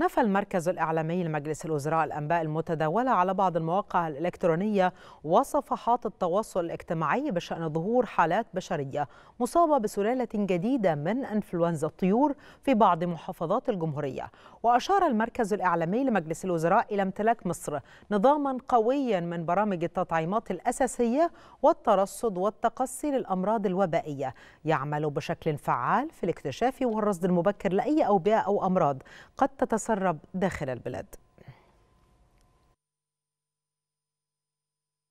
نفى المركز الإعلامي لمجلس الوزراء الأنباء المتداولة على بعض المواقع الإلكترونية وصفحات التواصل الاجتماعي بشأن ظهور حالات بشرية مصابة بسلالة جديدة من أنفلونزا الطيور في بعض محافظات الجمهورية وأشار المركز الإعلامي لمجلس الوزراء إلى امتلاك مصر نظاما قويا من برامج التطعيمات الأساسية والترصد والتقصي للأمراض الوبائية يعمل بشكل فعال في الاكتشاف والرصد المبكر لأي أوبئة أو أمراض قد تتسبب تتسرب داخل البلاد